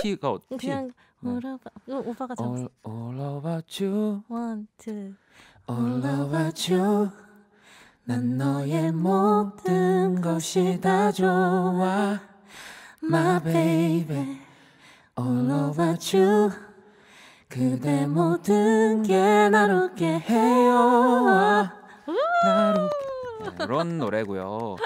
키가 어떻게? 그냥 물어봐. 네. 오빠가 잡았어. All, all about you. One, two. All about you. 난 너의 모든 것이 다 좋아. My baby. All about you. 그대 모든 게 나를 웃게 해요. 나를 그런 노래고요.